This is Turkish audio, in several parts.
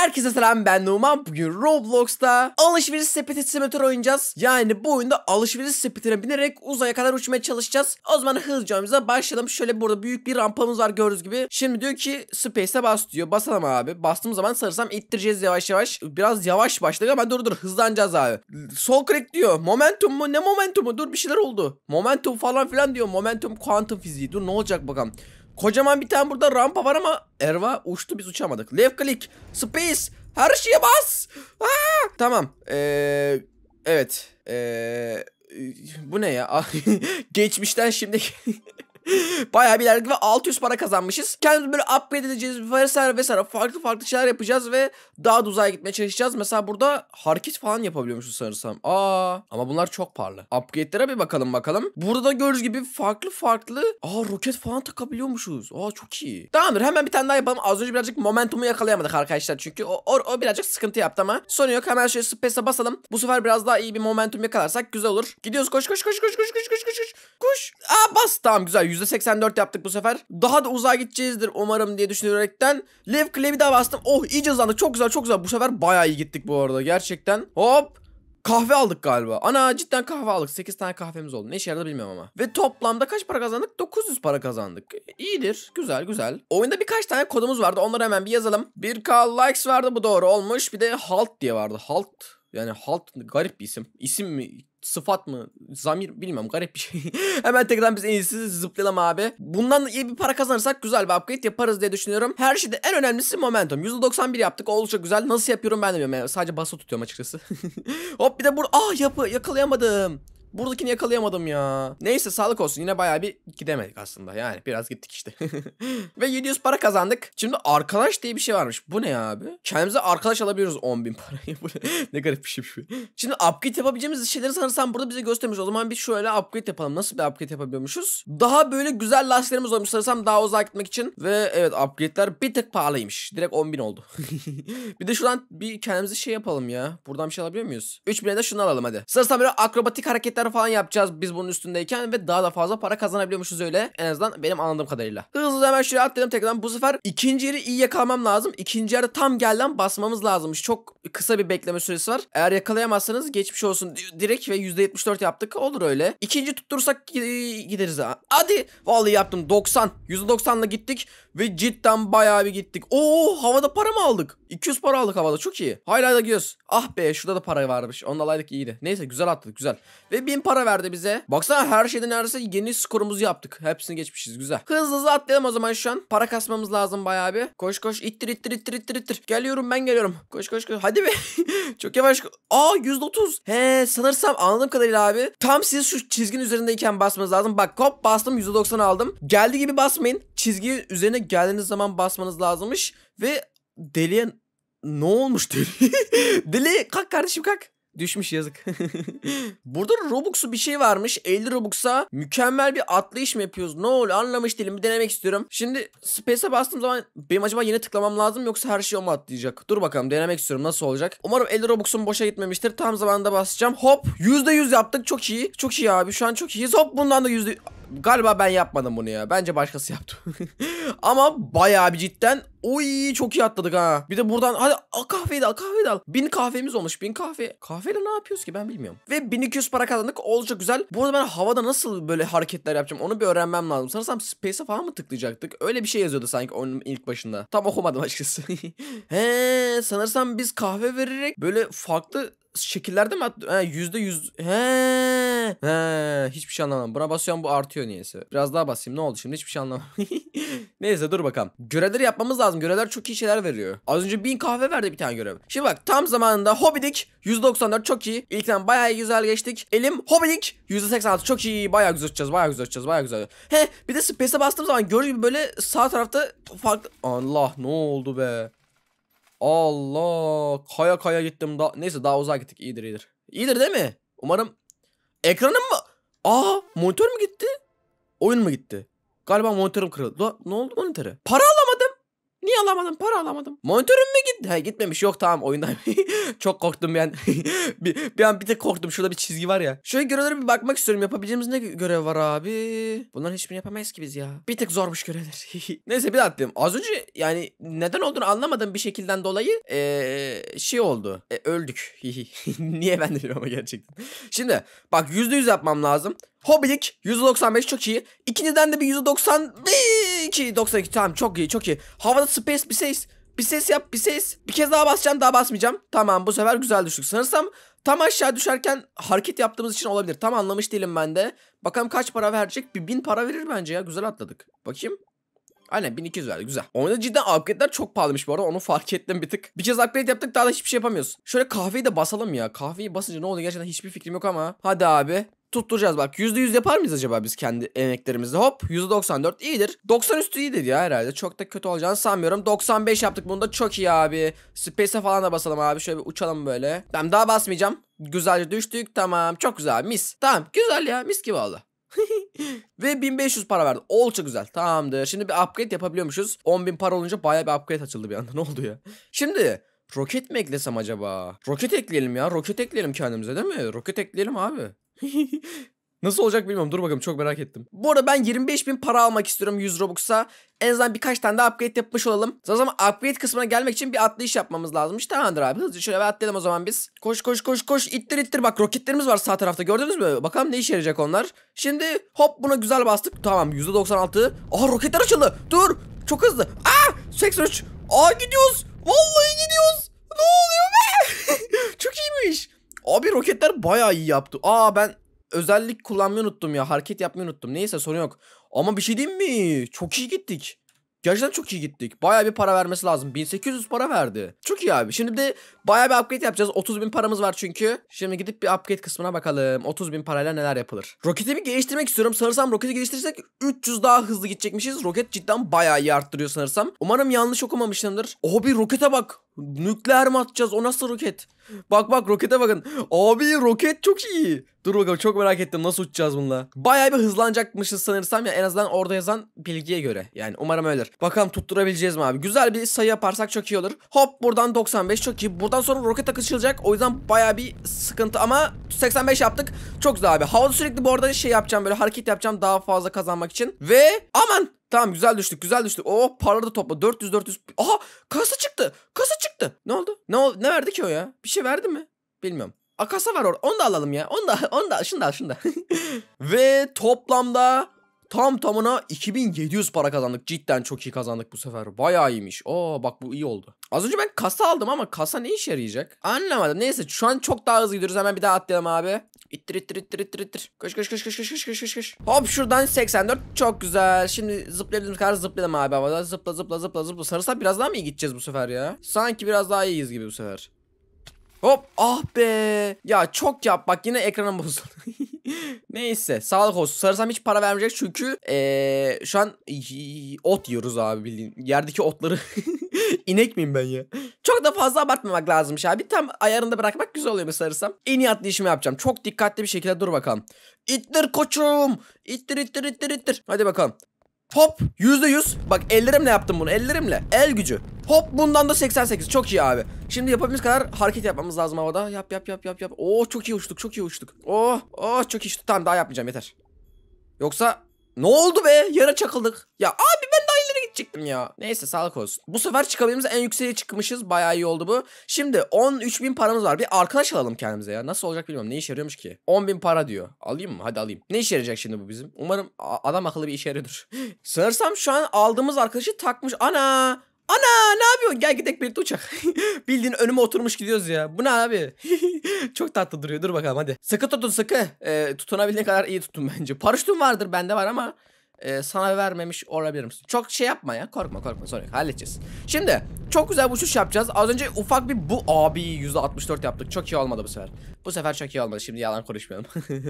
Herkese selam ben Numan. Bugün Roblox'ta alışveriş sepeti simülatörü oynayacağız. Yani bu oyunda alışveriş sepetine binerek uzaya kadar uçmaya çalışacağız. O zaman hızlıca oyunumuza başlayalım. Şöyle burada büyük bir rampamız var gördüğünüz gibi. Şimdi diyor ki Space'e bas diyor. Basalım abi. Bastığım zaman sanırsam ittireceğiz yavaş yavaş. Biraz yavaş başladık ama dur dur hızlanacağız abi. Sol click diyor. Momentum mu? Ne momentumu? Dur bir şeyler oldu. Momentum falan filan diyor. Momentum kuantum fiziği. Dur ne olacak bakalım. Kocaman bir tane burada rampa var ama Erva uçtu biz uçamadık. Left click, space, her şeye bas. Aa! Tamam. Ee, evet. Ee, bu ne ya? Geçmişten şimdi Bayağı bir ilerledik ve 600 para kazanmışız. Kendimiz böyle upgrade edeceğiz vesaire vesaire. Farklı farklı şeyler yapacağız ve daha da uzağa gitmeye çalışacağız. Mesela burada hareket falan yapabiliyormuşuz sanırsam. Aa ama bunlar çok parlı. Upgrade'lere bir bakalım bakalım. Burada gördüğünüz gibi farklı farklı. Aa roket falan takabiliyormuşuz. Aa çok iyi. Tamamdır hemen bir tane daha yapalım. Az önce birazcık momentumu yakalayamadık arkadaşlar. Çünkü o, o, o birazcık sıkıntı yaptı ama. Sorun yok hemen şöyle space'e basalım. Bu sefer biraz daha iyi bir momentum yakalarsak güzel olur. Gidiyoruz koş koş koş koş koş koş koş koş koş. Koş. Aa bas tamam güzel %84 yaptık bu sefer. Daha da uzağa gideceğizdir umarım diye düşünerekten. Lev Clem'i daha bastım. Oh iyice hızlandık. Çok güzel çok güzel. Bu sefer bayağı iyi gittik bu arada gerçekten. Hop. Kahve aldık galiba. Ana cidden kahve aldık. 8 tane kahvemiz oldu. Ne işe yaradı bilmiyorum ama. Ve toplamda kaç para kazandık? 900 para kazandık. İyidir. Güzel güzel. Oyunda birkaç tane kodumuz vardı. Onları hemen bir yazalım. 1K likes vardı. Bu doğru olmuş. Bir de halt diye vardı. Halt yani halt garip bir isim. İsim mi? Sıfat mı? Zamir bilmem garip bir şey. Hemen tekrardan biz en iyisi zıplayalım abi. Bundan iyi bir para kazanırsak güzel bir upgrade yaparız diye düşünüyorum. Her şeyde en önemlisi momentum. %91 yaptık. Oldukça güzel. Nasıl yapıyorum ben de bilmiyorum. Yani sadece basa tutuyorum açıkçası. Hop bir de bur... Ah yapı yakalayamadım. Buradakini yakalayamadım ya. Neyse sağlık olsun yine bayağı bir gidemedik aslında yani biraz gittik işte. Ve 700 para kazandık. Şimdi arkadaş diye bir şey varmış. Bu ne abi? Kendimize arkadaş alabiliyoruz 10 bin parayı. ne garip bir şey bu. Şimdi upgrade yapabileceğimiz şeyleri sanırsam burada bize göstermiş. O zaman bir şöyle upgrade yapalım. Nasıl bir upgrade yapabiliyormuşuz? Daha böyle güzel lastiklerimiz olmuş sanırsam daha uzağa gitmek için. Ve evet upgrade'ler bir tık pahalıymış. Direkt 10 bin oldu. bir de şuradan bir kendimize şey yapalım ya. Buradan bir şey alabiliyor muyuz? 3000'e de şunu alalım hadi. Sanırsam böyle akrobatik hareketler upgrade'ler falan yapacağız biz bunun üstündeyken ve daha da fazla para kazanabiliyormuşuz öyle. En azından benim anladığım kadarıyla. Hızlı hemen şuraya atlayalım tekrardan. Bu sefer ikinci yeri iyi yakalamam lazım. İkinci yarı tam gelden basmamız lazım Çok kısa bir bekleme süresi var. Eğer yakalayamazsanız geçmiş olsun direkt ve %74 yaptık. Olur öyle. İkinci tuttursak gideriz ha. Hadi. Vallahi yaptım. 90. %90'la gittik ve cidden bayağı bir gittik. Oo havada para mı aldık? 200 para aldık havada. Çok iyi. Hala da gidiyoruz. Ah be şurada da para varmış. Onu alaydık iyiydi. Neyse güzel attık güzel. Ve bin para verdi bize. Baksana her şeyden neredeyse yeni skorumuzu yaptık. Hepsini geçmişiz güzel. Hızlı hızlı atlayalım o zaman şu an. Para kasmamız lazım bayağı bir. Koş koş ittir ittir ittir ittir ittir. Geliyorum ben geliyorum. Koş koş koş. Hadi be. Çok yavaş. Aa 130. He sanırsam anladığım kadarıyla abi. Tam siz şu çizginin üzerindeyken basmanız lazım. Bak hop bastım 190 aldım. Geldi gibi basmayın. Çizgi üzerine geldiğiniz zaman basmanız lazımmış. Ve deliye ne olmuş deli? deli kalk kardeşim kalk. Düşmüş yazık. Burada Robux'u bir şey varmış. 50 Robux'a mükemmel bir atlayış mı yapıyoruz? Ne oluyor anlamış değilim. Bir denemek istiyorum. Şimdi Space'e bastığım zaman benim acaba yine tıklamam lazım yoksa her şey o mu atlayacak? Dur bakalım denemek istiyorum nasıl olacak. Umarım 50 Robux'um boşa gitmemiştir. Tam zamanında basacağım. Hop %100 yaptık. Çok iyi. Çok iyi abi. Şu an çok iyiyiz. Hop bundan da Galiba ben yapmadım bunu ya. Bence başkası yaptı. Ama bayağı bir cidden Oy çok iyi atladık ha. Bir de buradan hadi a, kahveyi de al kahveyi de al. Bin kahvemiz olmuş bin kahve. Kahveyle ne yapıyoruz ki ben bilmiyorum. Ve 1200 para kazandık olacak güzel. Bu arada ben havada nasıl böyle hareketler yapacağım onu bir öğrenmem lazım. Sanırsam space'e falan mı tıklayacaktık? Öyle bir şey yazıyordu sanki onun ilk başında. Tam okumadım açıkçası. He sanırsam biz kahve vererek böyle farklı şekillerde mi? He yüzde yüz. He. He. Hiçbir şey anlamadım. Buna basıyorum bu artıyor niyeyse. Biraz daha basayım ne oldu şimdi hiçbir şey anlamadım. Neyse dur bakalım. Görevleri yapmamız lazım. göreler çok iyi şeyler veriyor. Az önce bin kahve verdi bir tane görev. Şimdi bak tam zamanında Hobbidik 194 çok iyi. İlkten bayağı güzel geçtik. Elim Hobbidik 86 çok iyi. Bayağı güzel tutacağız. Bayağı güzel tutacağız. Bayağı güzel. He bir de space'e bastığım zaman gördüğüm gibi böyle sağ tarafta farklı. Allah ne oldu be. Allah kaya kaya gittim. Da Neyse daha uzağa gittik. iyidir iyidir. iyidir değil mi? Umarım ekranım mı? Aa monitör mü gitti? Oyun mu gitti? Galiba monitörüm kırıldı. ne oldu monitöre? Para alamadım. Niye alamadım? Para alamadım. Monitörüm mü gitti? Ha gitmemiş. Yok tamam oyundan. Çok korktum ben. bir, bir an bir tek korktum. Şurada bir çizgi var ya. Şöyle görevlere bir bakmak istiyorum. Yapabileceğimiz ne görev var abi? Bunların hiçbirini yapamayız ki biz ya. Bir tek zormuş görevler. Neyse bir daha atlayayım. Az önce yani neden olduğunu anlamadım bir şekilden dolayı ee, şey oldu. E, öldük. Niye ben de ama gerçekten. Şimdi bak %100 yapmam lazım. Hobilik 195 çok iyi. İkinciden de bir 195 92 92 tamam çok iyi çok iyi. Havada space bir ses. Bir ses yap bir ses. Bir kez daha basacağım daha basmayacağım. Tamam bu sefer güzel düştük. Sanırsam tam aşağı düşerken hareket yaptığımız için olabilir. Tam anlamış değilim ben de. Bakalım kaç para verecek. Bir bin para verir bence ya. Güzel atladık. Bakayım. Aynen 1200 verdi güzel. Oyunda cidden upgrade'ler çok pahalıymış bu arada onu fark ettim bir tık. Bir kez upgrade yaptık daha da hiçbir şey yapamıyoruz. Şöyle kahveyi de basalım ya. Kahveyi basınca ne oluyor gerçekten hiçbir fikrim yok ama. Hadi abi tutturacağız bak. yüzde yüz yapar mıyız acaba biz kendi emeklerimizde? Hop yüzde %94 iyidir. 90 üstü iyidir ya herhalde. Çok da kötü olacağını sanmıyorum. 95 yaptık bunda çok iyi abi. Space'e falan da basalım abi. Şöyle bir uçalım böyle. Ben daha basmayacağım. Güzelce düştük. Tamam. Çok güzel. Mis. Tamam. Güzel ya. Mis gibi oldu. Ve 1500 para verdim. oldukça güzel. Tamamdır. Şimdi bir upgrade yapabiliyormuşuz. 10.000 para olunca baya bir upgrade açıldı bir anda. Ne oldu ya? Şimdi roket mi eklesem acaba? Roket ekleyelim ya. Roket ekleyelim kendimize değil mi? Roket ekleyelim abi. Nasıl olacak bilmiyorum. Dur bakalım çok merak ettim. Bu arada ben 25 bin para almak istiyorum 100 Robux'a. En azından birkaç tane daha upgrade yapmış olalım. O zaman upgrade kısmına gelmek için bir atlayış yapmamız lazımmış. Tamamdır abi. Hızlıca şöyle bir atlayalım o zaman biz. Koş koş koş koş. ittir ittir. Bak roketlerimiz var sağ tarafta gördünüz mü? Bakalım ne işe yarayacak onlar. Şimdi hop buna güzel bastık. Tamam %96. Aha roketler açıldı. Dur. Çok hızlı. Aa ah, 83. Aa gidiyoruz. Vallahi gidiyoruz. Ne oluyor be? Çok iyiymiş. Abi roketler bayağı iyi yaptı. Aa ben özellik kullanmayı unuttum ya. Hareket yapmayı unuttum. Neyse sorun yok. Ama bir şey diyeyim mi? Çok iyi gittik. Gerçekten çok iyi gittik. Bayağı bir para vermesi lazım. 1800 para verdi. Çok iyi abi. Şimdi de bayağı bir upgrade yapacağız. 30 bin paramız var çünkü. Şimdi gidip bir upgrade kısmına bakalım. 30 bin parayla neler yapılır. Roketi bir geliştirmek istiyorum. Sanırsam roketi geliştirirsek 300 daha hızlı gidecekmişiz. Roket cidden bayağı iyi arttırıyor sanırsam. Umarım yanlış okumamışımdır. Oho bir rokete bak. Nükleer mi atacağız? O nasıl roket? Bak bak rokete bakın. Abi roket çok iyi. Dur bakalım çok merak ettim nasıl uçacağız bununla. Bayağı bir hızlanacakmışız sanırsam ya en azından orada yazan bilgiye göre. Yani umarım öyledir. Bakalım tutturabileceğiz mi abi? Güzel bir sayı yaparsak çok iyi olur. Hop buradan 95 çok iyi. Buradan sonra roket akışılacak. O yüzden bayağı bir sıkıntı ama 85 yaptık. Çok güzel abi. Havada sürekli bu arada şey yapacağım böyle hareket yapacağım daha fazla kazanmak için. Ve aman Tamam güzel düştük güzel düştük. Oo parladı topla 400 400. Aha kasa çıktı. Kasa çıktı. Ne oldu? Ne oldu? Ne verdi ki o ya? Bir şey verdi mi? Bilmiyorum. A kasa var orada. Onu da alalım ya. Onu da onu da şunu da şunu da. Ve toplamda Tam tamına 2700 para kazandık. Cidden çok iyi kazandık bu sefer. Bayağı iyiymiş. Oo bak bu iyi oldu. Az önce ben kasa aldım ama kasa ne işe yarayacak? Anlamadım. Neyse şu an çok daha hızlı gidiyoruz. Hemen bir daha atlayalım abi. İttir ittir ittir ittir ittir. Koş koş koş koş koş koş koş koş koş. Hop şuradan 84. Çok güzel. Şimdi zıplayabildiğimiz kadar zıplayalım abi havada. Zıpla zıpla zıpla zıpla. Sarısa biraz daha mı iyi gideceğiz bu sefer ya? Sanki biraz daha iyiyiz gibi bu sefer. Hop ah be. Ya çok yap bak yine ekranım bozuldu. Neyse sağlık olsun. Sarısam hiç para vermeyecek çünkü ee, şu an ot yiyoruz abi bildiğin. Yerdeki otları inek miyim ben ya? Çok da fazla abartmamak lazımmış abi. Tam ayarında bırakmak güzel oluyor sarısam. En iyi atlı işimi yapacağım. Çok dikkatli bir şekilde dur bakalım. İttir koçum. İttir ittir ittir ittir. Hadi bakalım. Hop %100. Bak ellerimle yaptım bunu ellerimle. El gücü. Hop bundan da 88. Çok iyi abi. Şimdi yapabildiğimiz kadar hareket yapmamız lazım havada. Yap yap yap yap yap. Oo çok iyi uçtuk çok iyi uçtuk. Oo oh, oh, çok iyi uçtuk. Tamam daha yapmayacağım yeter. Yoksa ne oldu be? Yere çakıldık. Ya abi çıktım ya. Neyse sağlık olsun. Bu sefer çıkabildiğimiz en yükseğe çıkmışız. Bayağı iyi oldu bu. Şimdi 13.000 paramız var. Bir arkadaş alalım kendimize ya. Nasıl olacak bilmiyorum. Ne işe yarıyormuş ki? 10.000 para diyor. Alayım mı? Hadi alayım. Ne işe yarayacak şimdi bu bizim? Umarım adam akıllı bir işe yarıyordur. Sanırsam şu an aldığımız arkadaşı takmış. Ana! Ana ne yapıyorsun? Gel gidek birlikte uçak. Bildiğin önüme oturmuş gidiyoruz ya. Bu ne abi? Çok tatlı duruyor. Dur bakalım hadi. Sıkı tutun sıkı. Ee, tutunabildiğin kadar iyi tutun bence. Paraşütüm vardır bende var ama e, sana vermemiş olabilir misin? Çok şey yapma ya. Korkma korkma sonra yok. Halledeceğiz. Şimdi çok güzel bir uçuş yapacağız. Az önce ufak bir bu abi %64 yaptık. Çok iyi olmadı bu sefer. Bu sefer çok iyi olmadı. Şimdi yalan konuşmayalım.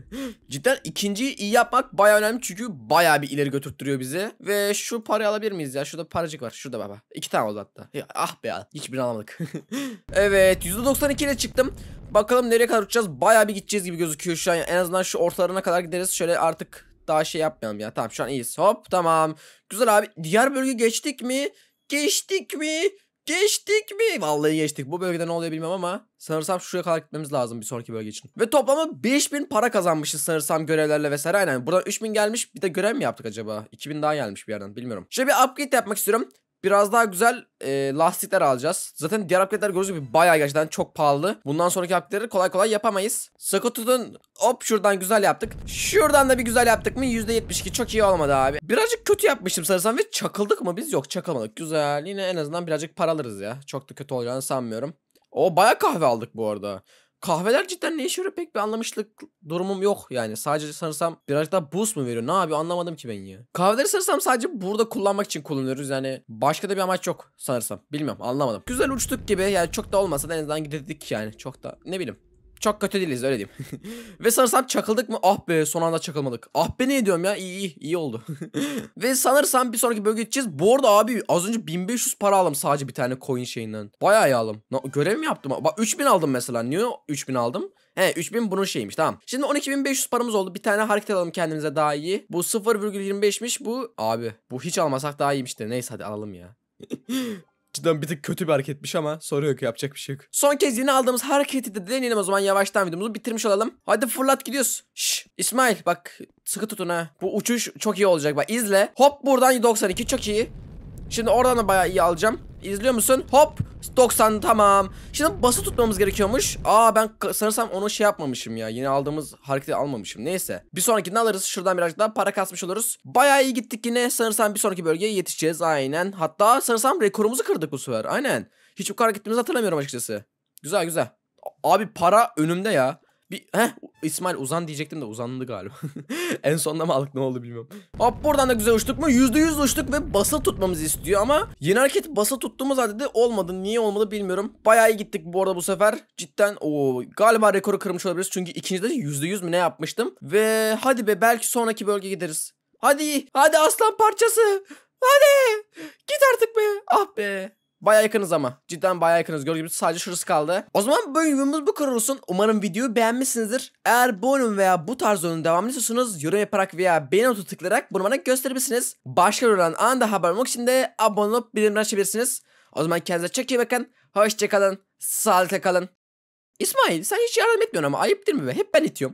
Cidden ikinciyi iyi yapmak baya önemli. Çünkü baya bir ileri götürttürüyor bizi. Ve şu parayı alabilir miyiz ya? Şurada paracık var. Şurada baba. İki tane oldu hatta. Ya, ah be ya. Hiçbirini alamadık. evet. %92 ile çıktım. Bakalım nereye kadar uçacağız. Baya bir gideceğiz gibi gözüküyor şu an. En azından şu ortalarına kadar gideriz. Şöyle artık daha şey yapmayalım ya. Tamam şu an iyiyiz. Hop tamam. Güzel abi. Diğer bölge geçtik mi? Geçtik mi? Geçtik mi? Vallahi geçtik. Bu bölgede ne oluyor bilmem ama sanırsam şuraya kadar gitmemiz lazım bir sonraki bölge için. Ve toplamı 5000 para kazanmışız sanırsam görevlerle vesaire. Aynen buradan 3000 gelmiş. Bir de görev mi yaptık acaba? 2000 daha gelmiş bir yerden bilmiyorum. Şöyle bir upgrade yapmak istiyorum. Biraz daha güzel e, lastikler alacağız. Zaten diğer upgrade'ler gördüğünüz gibi bayağı gerçekten çok pahalı. Bundan sonraki upgrade'leri kolay kolay yapamayız. Sakutut'un hop şuradan güzel yaptık. Şuradan da bir güzel yaptık mı? %72 çok iyi olmadı abi. Birazcık kötü yapmıştım sanırsam ve çakıldık mı? Biz yok çakılmadık. Güzel. Yine en azından birazcık paralarız ya. Çok da kötü olacağını sanmıyorum. O bayağı kahve aldık bu arada kahveler cidden ne işe yarıyor pek bir anlamışlık durumum yok yani. Sadece sanırsam birazcık daha boost mu veriyor? Ne abi anlamadım ki ben ya. Kahveleri sanırsam sadece burada kullanmak için kullanıyoruz. Yani başka da bir amaç yok sanırsam. Bilmiyorum anlamadım. Güzel uçtuk gibi yani çok da olmasa da en azından gidedik yani. Çok da ne bileyim. Çok kötü değiliz öyle diyeyim. Ve sanırsam çakıldık mı? Ah be son anda çakılmadık. Ah be ne diyorum ya iyi iyi, iyi oldu. Ve sanırsam bir sonraki bölge gideceğiz. Bu arada abi az önce 1500 para aldım sadece bir tane coin şeyinden. Bayağı iyi aldım. Görev mi yaptım? Bak 3000 aldım mesela. Niye 3000 aldım? He 3000 bunun şeyiymiş tamam. Şimdi 12500 paramız oldu. Bir tane hareket alalım kendimize daha iyi. Bu 0,25'miş bu. Abi bu hiç almasak daha iyiymiş de. Neyse hadi alalım ya. Cidden bir tık kötü bir hareketmiş ama soru yok yapacak bir şey yok. Son kez yeni aldığımız hareketi de deneyelim o zaman yavaştan videomuzu bitirmiş olalım. Hadi fırlat gidiyoruz. Şş, İsmail bak sıkı tutun ha. Bu uçuş çok iyi olacak bak izle. Hop buradan 92 çok iyi. Şimdi oradan da bayağı iyi alacağım. İzliyor musun? Hop 90 tamam. Şimdi bası tutmamız gerekiyormuş. Aa ben sanırsam onu şey yapmamışım ya. Yeni aldığımız hareketi almamışım. Neyse. Bir sonrakinde alırız. Şuradan birazcık daha para kasmış oluruz. Bayağı iyi gittik yine. Sanırsam bir sonraki bölgeye yetişeceğiz. Aynen. Hatta sanırsam rekorumuzu kırdık bu sefer. Aynen. Hiç bu kadar gittiğimizi hatırlamıyorum açıkçası. Güzel güzel. Abi para önümde ya. Bir heh, İsmail uzan diyecektim de uzandı galiba. en sonunda mı aldık ne oldu bilmiyorum. Hop buradan da güzel uçtuk mu? %100 uçtuk ve basılı tutmamızı istiyor ama yeni hareketi basılı tuttuğumuz halde de olmadı. Niye olmadı bilmiyorum. Bayağı iyi gittik bu arada bu sefer. Cidden o galiba rekoru kırmış olabiliriz. Çünkü ikincide %100 mü ne yapmıştım. Ve hadi be belki sonraki bölge gideriz. Hadi hadi aslan parçası. Hadi git artık be. Ah be. Baya yakınız ama. Cidden baya yakınız. Gördüğünüz gibi sadece şurası kaldı. O zaman bölümümüz bu kadar olsun. Umarım videoyu beğenmişsinizdir. Eğer bu oyun veya bu tarz oyunun devamını istiyorsanız yorum yaparak veya beğeni butonu tıklayarak bunu bana gösterebilirsiniz. Başka bir olan anında haber olmak için de abone olup bildirimleri açabilirsiniz. O zaman kendinize çok iyi bakın. Hoşçakalın. Sağlıkla kalın. İsmail sen hiç yardım etmiyorsun ama ayıp değil mi be? Hep ben itiyorum.